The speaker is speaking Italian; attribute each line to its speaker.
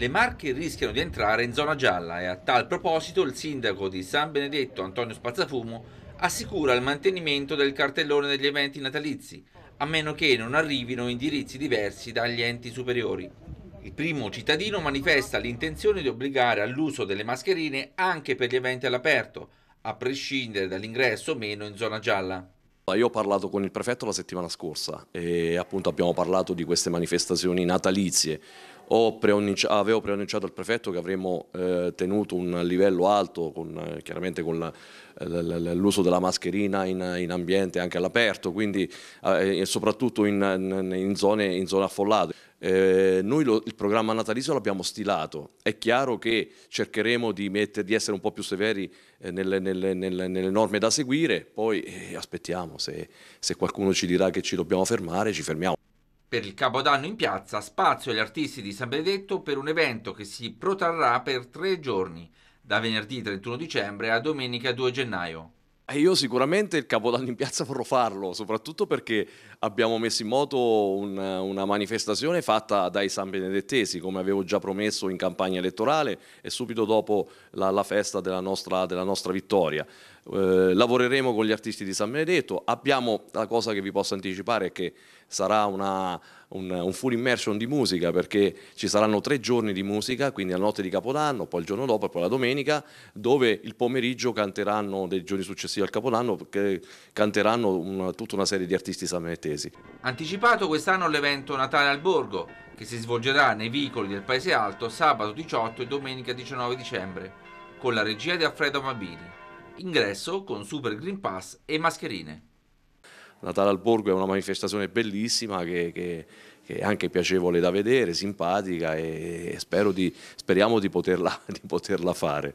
Speaker 1: le Marche rischiano di entrare in zona gialla e a tal proposito il sindaco di San Benedetto Antonio Spazzafumo assicura il mantenimento del cartellone degli eventi natalizi, a meno che non arrivino indirizzi diversi dagli enti superiori. Il primo cittadino manifesta l'intenzione di obbligare all'uso delle mascherine anche per gli eventi all'aperto, a prescindere dall'ingresso o meno in zona gialla.
Speaker 2: Io ho parlato con il prefetto la settimana scorsa e appunto abbiamo parlato di queste manifestazioni natalizie avevo preannunciato al prefetto che avremmo eh, tenuto un livello alto, con, eh, chiaramente con eh, l'uso della mascherina in, in ambiente anche all'aperto, quindi eh, soprattutto in, in, zone, in zone affollate. Eh, noi lo, il programma natalizio l'abbiamo stilato, è chiaro che cercheremo di, metter, di essere un po' più severi eh, nelle, nelle, nelle, nelle, norme da seguire, poi eh, aspettiamo, se, se qualcuno ci dirà che ci dobbiamo fermare ci fermiamo.
Speaker 1: Per il Capodanno in piazza, spazio agli artisti di San Benedetto per un evento che si protrarrà per tre giorni, da venerdì 31 dicembre a domenica
Speaker 2: 2 gennaio. E io sicuramente il Capodanno in piazza vorrò farlo, soprattutto perché abbiamo messo in moto un, una manifestazione fatta dai San Benedettesi, come avevo già promesso in campagna elettorale e subito dopo la, la festa della nostra, della nostra vittoria. Eh, lavoreremo con gli artisti di San Benedetto, abbiamo la cosa che vi posso anticipare è che sarà una un, un full immersion di musica perché ci saranno tre giorni di musica, quindi la notte di Capodanno, poi il giorno dopo, e poi la domenica, dove il pomeriggio canteranno, dei giorni successivi al Capodanno, canteranno una, tutta una serie di artisti samettesi.
Speaker 1: Anticipato quest'anno l'evento Natale al Borgo, che si svolgerà nei vicoli del Paese Alto sabato 18 e domenica 19 dicembre, con la regia di Alfredo Mabini. Ingresso con Super Green Pass e mascherine.
Speaker 2: Natale al Borgo è una manifestazione bellissima che, che, che è anche piacevole da vedere, simpatica e spero di, speriamo di poterla, di poterla fare.